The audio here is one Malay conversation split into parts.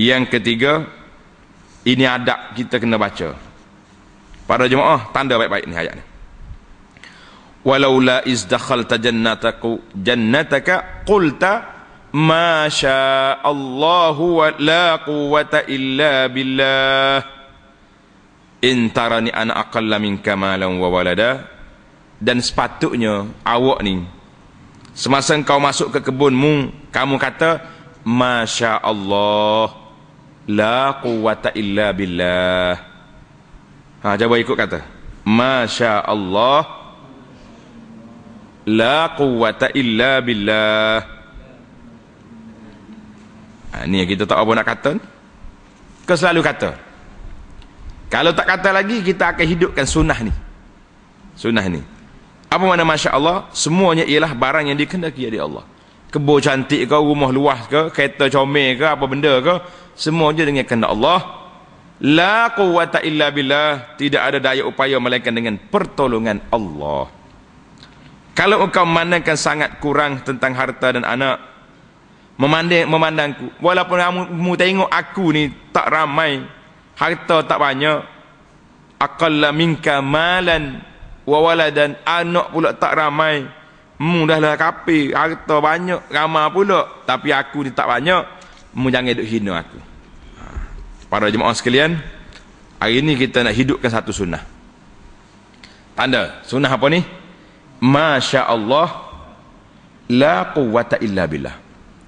Yang ketiga Ini adab kita kena baca Para jemaah Tanda baik-baik ni ayat ni Walau la izdakhalta jannataku Jannataka Qulta Masya Allah Wa la quwata illa billah Intarani ana aqalla min kamalan wa walada Dan sepatutnya Awak ni Semasa kau masuk ke kebunmu Kamu Kamu kata Masya Allah La quwata illa billah Ha, cuba ikut kata Masya Allah La quwata illa billah ha, Ni kita tak apa nak kata Kau selalu kata Kalau tak kata lagi kita akan hidupkan sunnah ni Sunnah ni Apa mana Masya Allah Semuanya ialah barang yang dikendaki oleh Allah kebo cantik ke rumah luas ke kereta comel ke apa benda ke semua je dengan kena Allah la quwwata illa billah tidak ada daya upaya melainkan dengan pertolongan Allah kalau engkau memandangkan sangat kurang tentang harta dan anak memandang memandangku walaupun kamu tengok aku ni tak ramai harta tak banyak aqalla minka malan wa waladan anak pula tak ramai Mu dah lah kapi, harta banyak, ramah pula. Tapi aku ni tak banyak, mu jangan duduk hina aku. Ha. Para jemaah sekalian, hari ini kita nak hidupkan satu sunnah. Tanda, sunnah apa ni? Masya Allah, la quwata illa billah.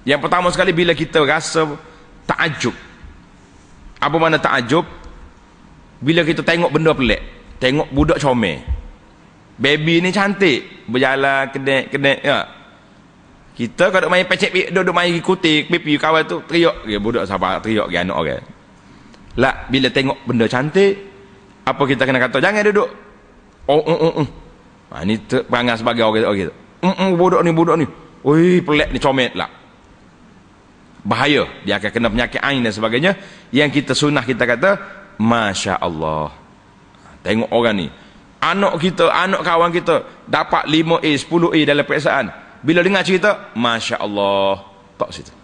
Yang pertama sekali, bila kita rasa ta'ajub. Apa mana ta'ajub? Bila kita tengok benda pelik. Tengok budak comel. Baby ni cantik berjalan kedek kedek ya. Kita kalau main pecek duduk main ikuti pipi kawan tu teriak dia ya, budak sapa teriak dia anak orang. Lah bila tengok benda cantik apa kita kena kata jangan duduk. Oh oh oh. Ha ni perangai sebagai orang orang gitu. Hmm budak ni budak ni. Oi pelak ni comel lah. Bahaya dia akan kena penyakit ain dan sebagainya yang kita sunnah kita kata masya-Allah. Ha, tengok orang ni anak kita, anak kawan kita dapat 5A, 10A dalam periksaan. Bila dengar cerita, Masya Allah, tak situ.